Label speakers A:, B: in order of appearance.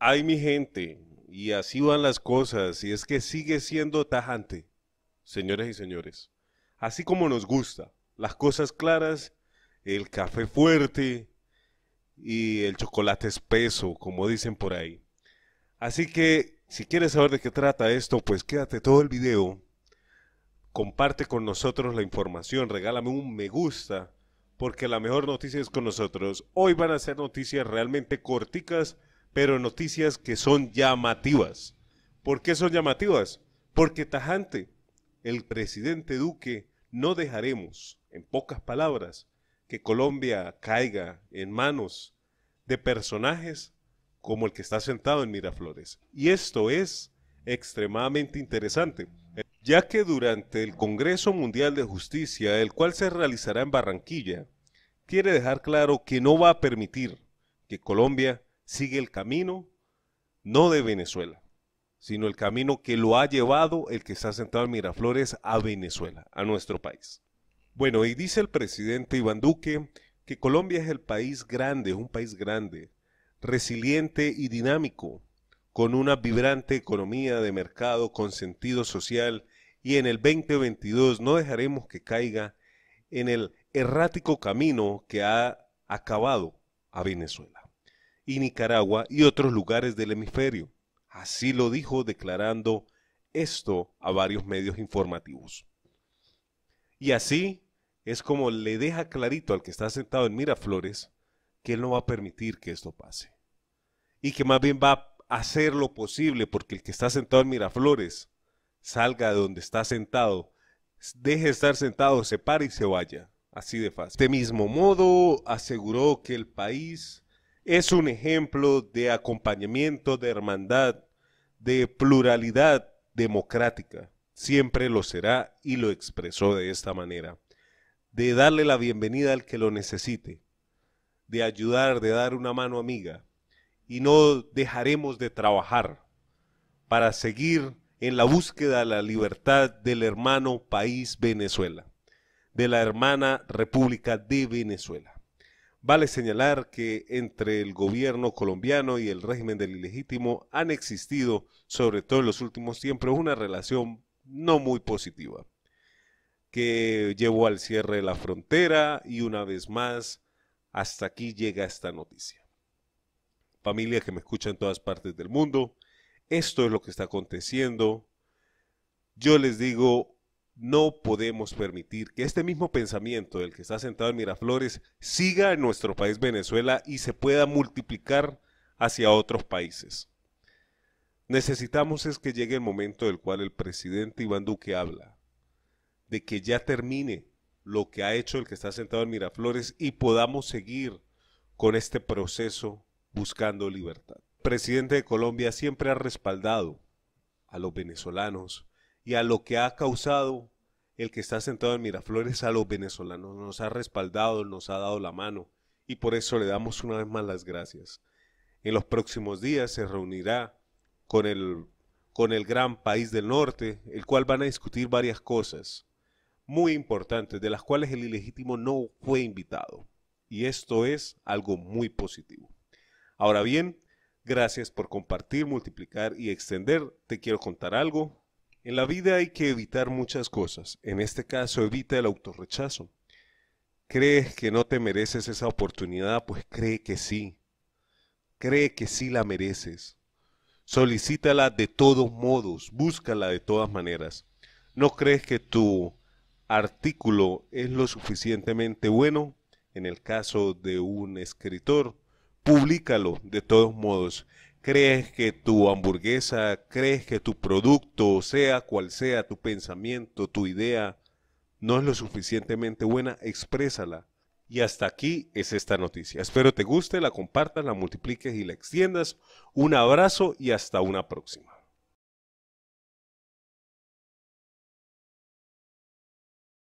A: Ay, mi gente, y así van las cosas, y es que sigue siendo tajante, señores y señores. Así como nos gusta, las cosas claras, el café fuerte y el chocolate espeso, como dicen por ahí. Así que, si quieres saber de qué trata esto, pues quédate todo el video, comparte con nosotros la información, regálame un me gusta, porque la mejor noticia es con nosotros. Hoy van a ser noticias realmente corticas, pero noticias que son llamativas. ¿Por qué son llamativas? Porque tajante, el presidente Duque no dejaremos, en pocas palabras, que Colombia caiga en manos de personajes como el que está sentado en Miraflores. Y esto es extremadamente interesante, ya que durante el Congreso Mundial de Justicia, el cual se realizará en Barranquilla, quiere dejar claro que no va a permitir que Colombia sigue el camino no de Venezuela, sino el camino que lo ha llevado el que está sentado en Miraflores a Venezuela, a nuestro país. Bueno, y dice el presidente Iván Duque que Colombia es el país grande, un país grande, resiliente y dinámico, con una vibrante economía de mercado con sentido social y en el 2022 no dejaremos que caiga en el errático camino que ha acabado a Venezuela y Nicaragua y otros lugares del hemisferio. Así lo dijo declarando esto a varios medios informativos. Y así es como le deja clarito al que está sentado en Miraflores que él no va a permitir que esto pase. Y que más bien va a hacer lo posible porque el que está sentado en Miraflores salga de donde está sentado, deje de estar sentado, se pare y se vaya. Así de fácil. De mismo modo, aseguró que el país es un ejemplo de acompañamiento, de hermandad, de pluralidad democrática. Siempre lo será y lo expresó de esta manera. De darle la bienvenida al que lo necesite, de ayudar, de dar una mano amiga. Y no dejaremos de trabajar para seguir en la búsqueda de la libertad del hermano país Venezuela, de la hermana República de Venezuela. Vale señalar que entre el gobierno colombiano y el régimen del ilegítimo han existido, sobre todo en los últimos tiempos, una relación no muy positiva, que llevó al cierre de la frontera y una vez más, hasta aquí llega esta noticia. Familia que me escucha en todas partes del mundo, esto es lo que está aconteciendo. Yo les digo no podemos permitir que este mismo pensamiento del que está sentado en Miraflores siga en nuestro país Venezuela y se pueda multiplicar hacia otros países. Necesitamos es que llegue el momento del cual el presidente Iván Duque habla, de que ya termine lo que ha hecho el que está sentado en Miraflores y podamos seguir con este proceso buscando libertad. El presidente de Colombia siempre ha respaldado a los venezolanos y a lo que ha causado el que está sentado en Miraflores a los venezolanos. Nos ha respaldado, nos ha dado la mano y por eso le damos una vez más las gracias. En los próximos días se reunirá con el, con el gran país del norte, el cual van a discutir varias cosas muy importantes, de las cuales el ilegítimo no fue invitado. Y esto es algo muy positivo. Ahora bien, gracias por compartir, multiplicar y extender. Te quiero contar algo en la vida hay que evitar muchas cosas. En este caso, evita el autorrechazo. ¿Crees que no te mereces esa oportunidad? Pues cree que sí. Cree que sí la mereces. Solicítala de todos modos, búscala de todas maneras. ¿No crees que tu artículo es lo suficientemente bueno? En el caso de un escritor, publícalo de todos modos crees que tu hamburguesa, crees que tu producto, sea cual sea tu pensamiento, tu idea, no es lo suficientemente buena, exprésala. Y hasta aquí es esta noticia. Espero te guste, la compartas, la multipliques y la extiendas. Un abrazo y hasta una próxima.